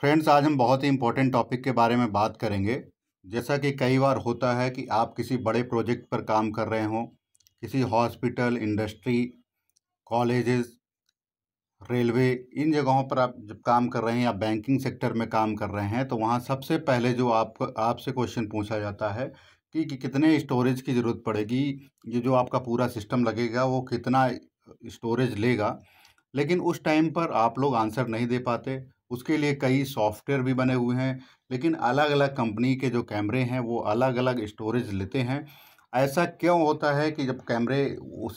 friends आज हम बहुत ही इम्पोर्टेंट टॉपिक के बारे में बात करेंगे जैसा कि कई बार होता है कि आप किसी बड़े प्रोजेक्ट पर काम कर रहे हों किसी हॉस्पिटल इंडस्ट्री कॉलेजेस रेलवे इन जगहों पर आप जब काम कर रहे हैं या बैंकिंग सेक्टर में काम कर रहे हैं तो वहाँ सबसे पहले जो आप आपसे क्वेश्चन पूछा जाता है कि, कि कितने स्टोरेज की ज़रूरत पड़ेगी ये जो आपका पूरा सिस्टम लगेगा वो कितना स्टोरेज लेगा लेकिन उस टाइम पर आप लोग आंसर नहीं दे पाते उसके लिए कई सॉफ्टवेयर भी बने हुए हैं लेकिन अलग अलग कंपनी के जो कैमरे हैं वो अलग अलग स्टोरेज लेते हैं ऐसा क्यों होता है कि जब कैमरे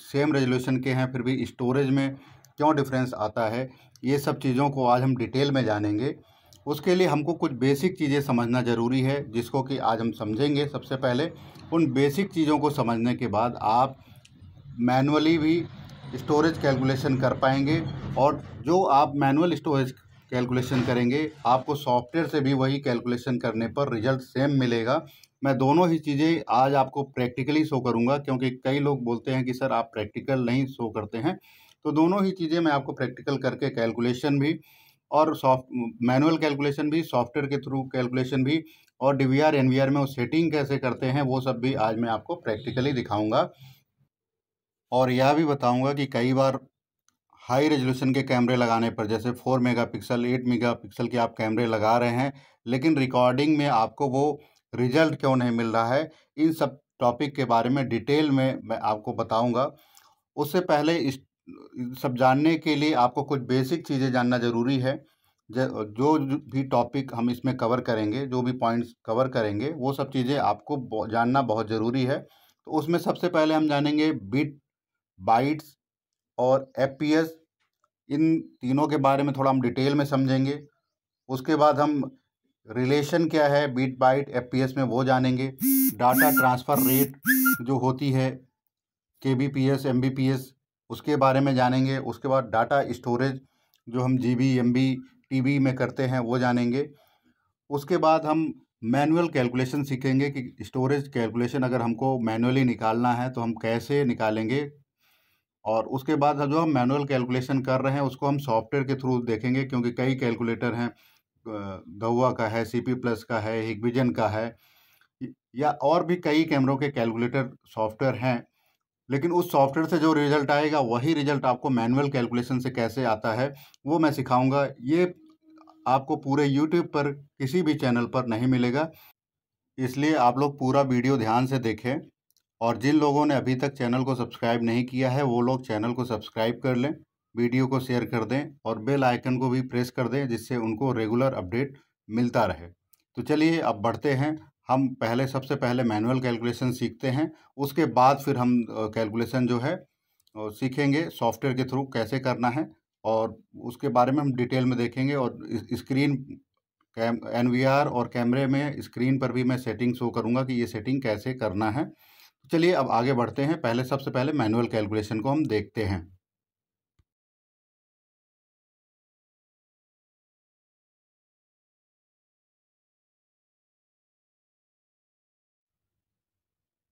सेम रेजोल्यूशन के हैं फिर भी स्टोरेज में क्यों डिफरेंस आता है ये सब चीज़ों को आज हम डिटेल में जानेंगे उसके लिए हमको कुछ बेसिक चीज़ें समझना ज़रूरी है जिसको कि आज हम समझेंगे सबसे पहले उन बेसिक चीज़ों को समझने के बाद आप मैनुअली भी स्टोरेज कैलकुलेशन कर पाएंगे और जो आप मैनुअल स्टोरेज कैलकुलेशन करेंगे आपको सॉफ्टवेयर से भी वही कैलकुलेशन करने पर रिजल्ट सेम मिलेगा मैं दोनों ही चीज़ें आज आपको प्रैक्टिकली शो करूँगा क्योंकि कई लोग बोलते हैं कि सर आप प्रैक्टिकल नहीं शो करते हैं तो दोनों ही चीज़ें मैं आपको प्रैक्टिकल करके कैलकुलेशन भी और सॉफ्ट मैनुअल कैलकुलेशन भी सॉफ्टवेयर के थ्रू कैलकुलेशन भी और D V R N V R में वो सेटिंग कैसे करते हैं वो सब भी आज मैं आपको प्रैक्टिकली दिखाऊँगा और यह भी बताऊँगा कि कई बार हाई रेजोल्यूशन के कैमरे लगाने पर जैसे four megapixel eight megapixel के आप कैमरे लगा रहे हैं लेकिन रिकॉर्डिंग में आपको वो रिजल्ट क्यों नहीं मिल रहा है इन सब टॉपिक के बारे में डिटेल में मैं आपको बताऊंगा उससे पहले इस सब जानने के लिए आपको कुछ बेसिक चीज़ें जानना ज़रूरी है जो भी टॉपिक हम इसमें कवर करेंगे जो भी पॉइंट्स कवर करेंगे वो सब चीज़ें आपको जानना बहुत ज़रूरी है तो उसमें सबसे पहले हम जानेंगे बिट बाइट्स और एफ इन तीनों के बारे में थोड़ा हम डिटेल में समझेंगे उसके बाद हम रिलेशन क्या है बीट बाइट एफ में वो जानेंगे डाटा ट्रांसफ़र रेट जो होती है K B P S M B P S उसके बारे में जानेंगे उसके बाद डाटा स्टोरेज जो हम G B M B T B में करते हैं वो जानेंगे उसके बाद हम मैनुअल कैलकुलेशन सीखेंगे कि स्टोरेज कैलकुलेशन अगर हमको मैनुअली निकालना है तो हम कैसे निकालेंगे और उसके बाद जो हम मैनुअल कैलकुलेशन कर रहे हैं उसको हम सॉफ्टवेयर के थ्रू देखेंगे क्योंकि कई कैलकुलेटर हैं गहुआ का है सी पी प्लस का है हिगविजन का है या और भी कई कैमरों के कैलकुलेटर सॉफ्टवेयर हैं लेकिन उस सॉफ्टवेयर से जो रिजल्ट आएगा वही रिजल्ट आपको मैनुअल कैलकुलेशन से कैसे आता है वो मैं सिखाऊंगा ये आपको पूरे यूट्यूब पर किसी भी चैनल पर नहीं मिलेगा इसलिए आप लोग पूरा वीडियो ध्यान से देखें और जिन लोगों ने अभी तक चैनल को सब्सक्राइब नहीं किया है वो लोग चैनल को सब्सक्राइब कर लें वीडियो को शेयर कर दें और बेल आइकन को भी प्रेस कर दें जिससे उनको रेगुलर अपडेट मिलता रहे तो चलिए अब बढ़ते हैं हम पहले सबसे पहले मैनुअल कैलकुलेशन सीखते हैं उसके बाद फिर हम कैलकुलेशन जो है सीखेंगे सॉफ्टवेयर के थ्रू कैसे करना है और उसके बारे में हम डिटेल में देखेंगे और स्क्रीन कैम एन और कैमरे में स्क्रीन पर भी मैं सेटिंग शो करूँगा कि ये सेटिंग कैसे करना है चलिए अब आगे बढ़ते हैं पहले सबसे पहले मैनुअल कैलकुलेशन को हम देखते हैं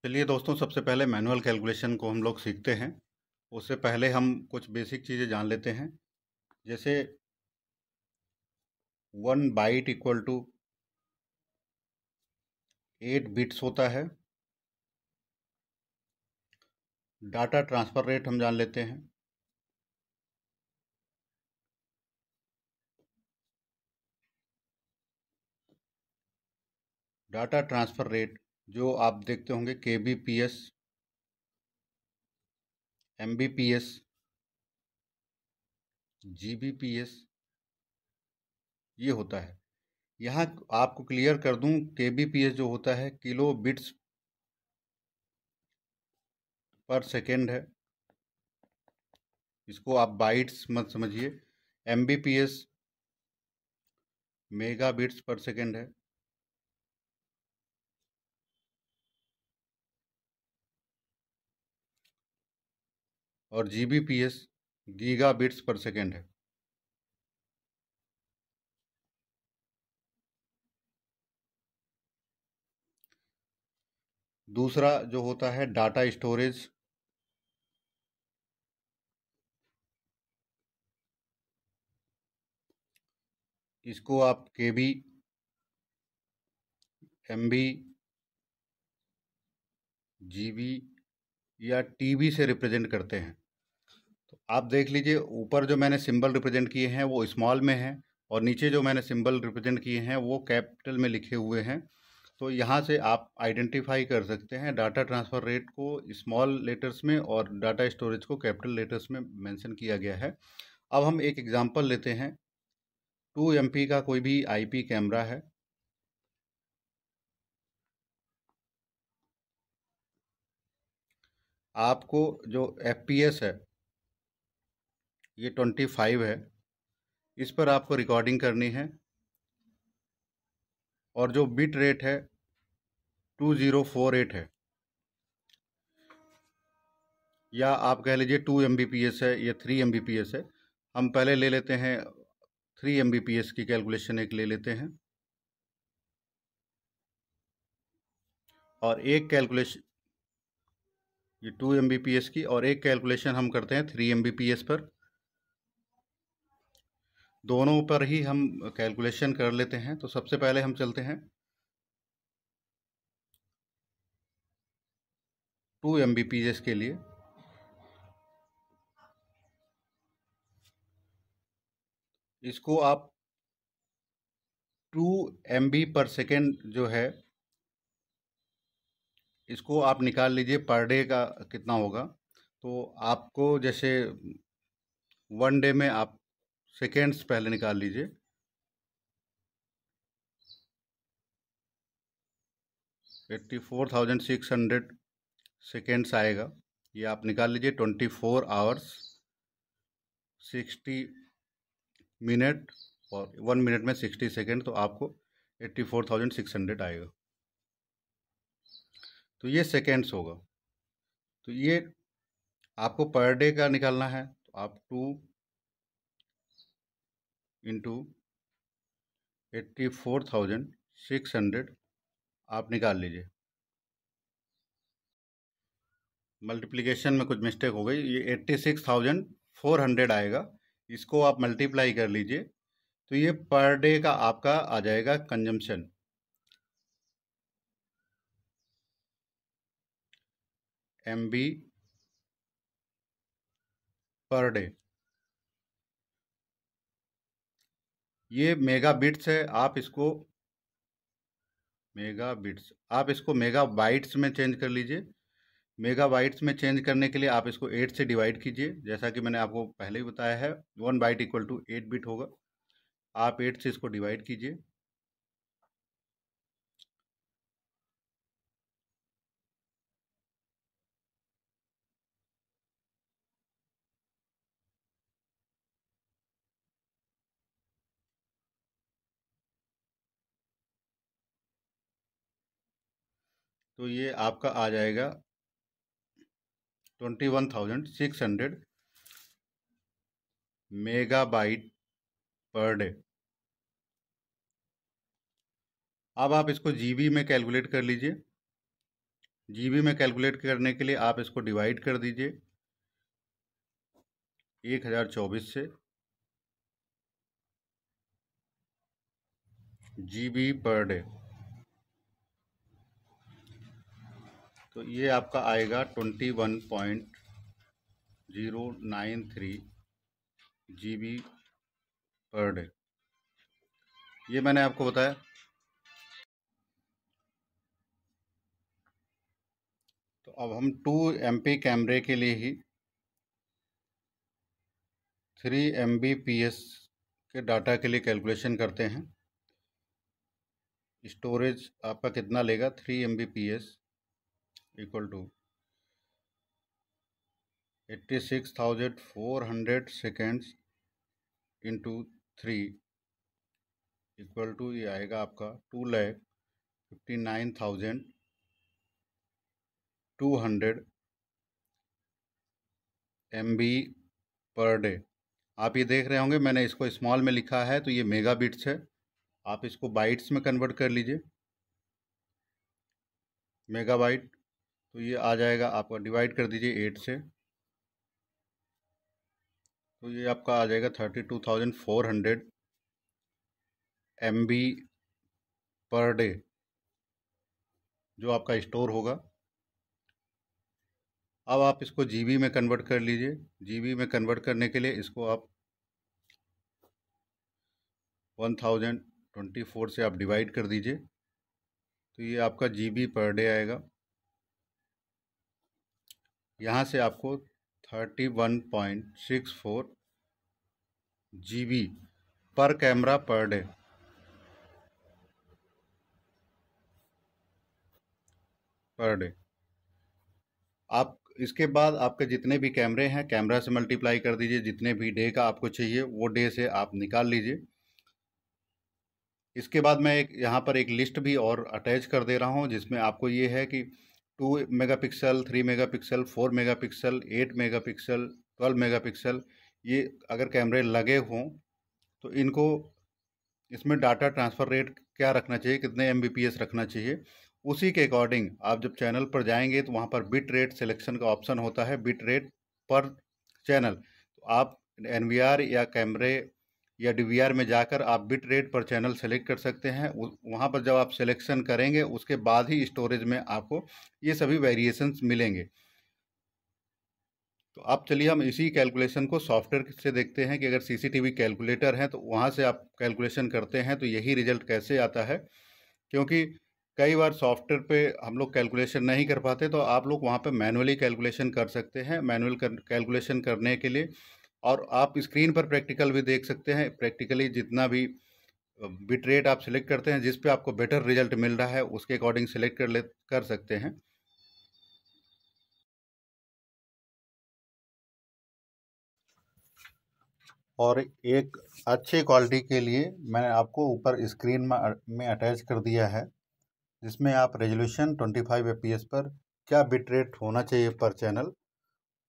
चलिए दोस्तों सबसे पहले मैनुअल कैलकुलेशन को हम लोग सीखते हैं उससे पहले हम कुछ बेसिक चीज़ें जान लेते हैं जैसे one byte equal to eight bits होता है डाटा ट्रांसफ़र रेट हम जान लेते हैं डाटा ट्रांसफ़र रेट जो आप देखते होंगे K B P S M B P S G B P S ये होता है यहाँ आपको क्लियर कर दूँ के बी पी एस जो होता है किलो बिट्स पर सेकेंड है इसको आप बाइट्स मत समझिए M megabits per second है और G B P S gigabits per second है दूसरा जो होता है डाटा स्टोरेज इसको आप K B M B G B या टी बी से रिप्रेजेंट करते हैं तो आप देख लीजिए ऊपर जो मैंने सिंबल रिप्रेजेंट किए हैं वो स्मॉल में हैं और नीचे जो मैंने सिंबल रिप्रेजेंट किए हैं वो कैपिटल में लिखे हुए हैं तो यहाँ से आप आइडेंटिफाई कर सकते हैं डाटा ट्रांसफ़र रेट को स्मॉल लेटर्स में और डाटा स्टोरेज को कैपिटल लेटर्स में मेंशन किया गया है अब हम एक एग्जांपल लेते हैं टू एम का कोई भी आईपी कैमरा है आपको जो एफ है ये 25 है इस पर आपको रिकॉर्डिंग करनी है और जो बिट रेट है 2048 है या आप कह लीजिए टू एम है या थ्री एम है हम पहले ले लेते हैं थ्री एम की कैलकुलेशन एक ले लेते हैं और एक कैलकुलेशन ये टू एम की और एक कैलकुलेशन हम करते हैं थ्री एम पर दोनों पर ही हम कैलकुलेशन कर लेते हैं तो सबसे पहले हम चलते हैं टू एम के लिए इसको आप two M B per second जो है इसको आप निकाल लीजिए पर डे का कितना होगा तो आपको जैसे वन डे में आप सेकेंड्स पहले निकाल लीजिए eighty four thousand six hundred seconds आएगा ये आप निकाल लीजिए twenty four hours sixty minute और वन मिनट में सिक्सटी सेकेंड तो आपको eighty four thousand six hundred आएगा तो ये सेकेंड्स होगा तो ये आपको पर डे का निकालना है तो आप two into eighty four thousand six hundred आप निकाल लीजिए मल्टीप्लिकेशन में कुछ मिस्टेक हो गई ये eighty six thousand four hundred आएगा इसको आप मल्टीप्लाई कर लीजिए तो ये पर डे का आपका आ जाएगा consumption M B per day ये मेगा बिट्स है आप इसको मेगा बिट्स आप इसको मेगा बाइट्स में चेंज कर लीजिए मेगाबाइट्स में चेंज करने के लिए आप इसको एट से डिवाइड कीजिए जैसा कि मैंने आपको पहले ही बताया है one byte equal to eight bit होगा आप एट से इसको डिवाइड कीजिए तो ये आपका आ जाएगा twenty one thousand six hundred megabyte per day अब आप इसको जीबी में कैलकुलेट कर लीजिए जीबी में कैलकुलेट करने के लिए आप इसको डिवाइड कर दीजिए एक हज़ार चौबीस से जीबी पर डे तो ये आपका आएगा twenty one point zero nine three G B per day ये मैंने आपको बताया तो अब हम टू पी कैमरे के लिए ही three M B P S के डाटा के लिए कैलकुलेशन करते हैं स्टोरेज आपका कितना लेगा three M B P S two eighty six thousand four hundred seconds into three equal to ये आएगा आपका two lakh fifty nine thousand two hundred M B per day आप ये देख रहे होंगे मैंने इसको स्मॉल में लिखा है तो ये मेगा बिट्स है आप इसको बाइट्स में कन्वर्ट कर लीजिए मेगाबाइट तो ये आ जाएगा आपका डिवाइड कर दीजिए एट से तो ये आपका आ जाएगा thirty two thousand four hundred M B per day जो आपका स्टोर होगा अब आप इसको जीबी में कन्वर्ट कर लीजिए जीबी में कन्वर्ट करने के लिए इसको आप वन थाउजेंड ट्वेंटी फोर से आप डिवाइड कर दीजिए तो ये आपका जीबी पर डे आएगा यहाँ से आपको thirty one point six four G B per camera per day per day आप इसके बाद आपके जितने भी कैमरे हैं कैमरा से मल्टीप्लाई कर दीजिए जितने भी डे का आपको चाहिए वो डे से आप निकाल लीजिए इसके बाद मैं एक यहाँ पर एक लिस्ट भी और अटैच कर दे रहा हूँ जिसमें आपको ये है कि two megapixel three megapixel four megapixel eight megapixel twelve megapixel ये अगर कैमरे लगे हों तो इनको इसमें डाटा ट्रांसफ़र रेट क्या रखना चाहिए कितने एम रखना चाहिए उसी के अकॉर्डिंग आप जब चैनल पर जाएंगे तो वहाँ पर बिट रेट सिलेक्शन का ऑप्शन होता है बिट रेट पर चैनल तो आप एन या कैमरे या डी में जाकर आप bit rate per channel select कर सकते हैं वहाँ पर जब आप सिलेक्शन करेंगे उसके बाद ही स्टोरेज में आपको ये सभी वेरिएशंस मिलेंगे तो अब चलिए हम इसी कैलकुलेशन को सॉफ्टवेयर से देखते हैं कि अगर सीसीटीवी कैलकुलेटर है तो वहाँ से आप कैलकुलेशन करते हैं तो यही रिजल्ट कैसे आता है क्योंकि कई बार सॉफ्टवेयर पे हम लोग कैलकुलेशन नहीं कर पाते तो आप लोग वहाँ पे मैनुअली कैलकुलेशन कर सकते हैं मैनुअल कैलकुलेशन करने के लिए और आप स्क्रीन पर प्रैक्टिकल भी देख सकते हैं प्रैक्टिकली जितना भी बिट रेट आप सिलेक्ट करते हैं जिस पे आपको बेटर रिजल्ट मिल रहा है उसके अकॉर्डिंग सिलेक्ट कर ले कर सकते हैं और एक अच्छी क्वालिटी के लिए मैंने आपको ऊपर स्क्रीन में अटैच कर दिया है जिसमें आप रेजोल्यूशन 25 फाइव पर क्या बिट रेट होना चाहिए पर चैनल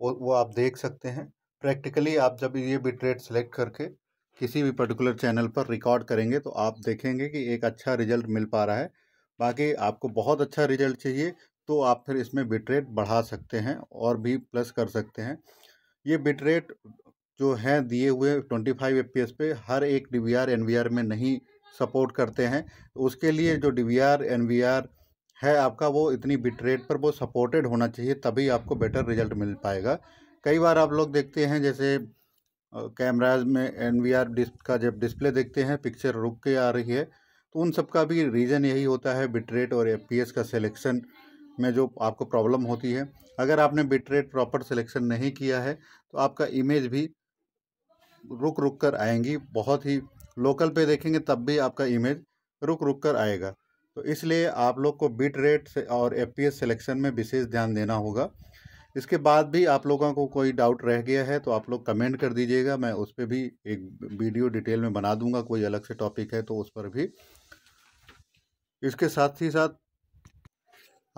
वो आप देख सकते हैं प्रैक्टिकली आप जब ये बिट सेलेक्ट करके किसी भी पर्टिकुलर चैनल पर रिकॉर्ड करेंगे तो आप देखेंगे कि एक अच्छा रिजल्ट मिल पा रहा है बाकी आपको बहुत अच्छा रिजल्ट चाहिए तो आप फिर इसमें बिट रेट बढ़ा सकते हैं और भी प्लस कर सकते हैं ये बिट रेट जो हैं दिए हुए 25 फाइव पे हर एक डी वी आर में नहीं सपोर्ट करते हैं उसके लिए जो डी वी है आपका वो इतनी बिट रेट पर वो सपोर्टेड होना चाहिए तभी आपको बेटर रिजल्ट मिल पाएगा कई बार आप लोग देखते हैं जैसे कैमराज में एन वी आर डिस्क का जब डिस्प्ले देखते हैं पिक्चर रुक के आ रही है तो उन सब का भी रीज़न यही होता है बिटरेट और एफ का सिलेक्शन में जो आपको प्रॉब्लम होती है अगर आपने बिटरेट प्रॉपर सिलेक्शन नहीं किया है तो आपका इमेज भी रुक रुक कर आएंगी बहुत ही लोकल पे देखेंगे तब भी आपका इमेज रुक रुक कर आएगा तो इसलिए आप लोग को बिट रेट और एफ पी सिलेक्शन में विशेष ध्यान देना होगा इसके बाद भी आप लोगों को कोई डाउट रह गया है तो आप लोग कमेंट कर दीजिएगा मैं उस पर भी एक वीडियो डिटेल में बना दूंगा कोई अलग से टॉपिक है तो उस पर भी इसके साथ ही साथ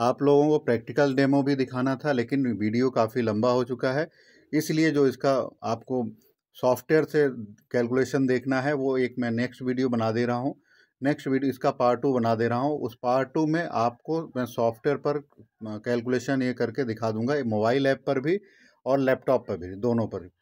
आप लोगों को प्रैक्टिकल डेमो भी दिखाना था लेकिन वीडियो काफ़ी लंबा हो चुका है इसलिए जो इसका आपको सॉफ्टवेयर से कैलकुलेशन देखना है वो एक मैं नेक्स्ट वीडियो बना दे रहा हूँ नेक्स्ट वीडियो इसका पार्ट टू बना दे रहा हूँ उस पार्ट टू में आपको मैं सॉफ्टवेयर पर कैलकुलेशन ये करके दिखा दूंगा मोबाइल ऐप पर भी और लैपटॉप पर भी दोनों पर भी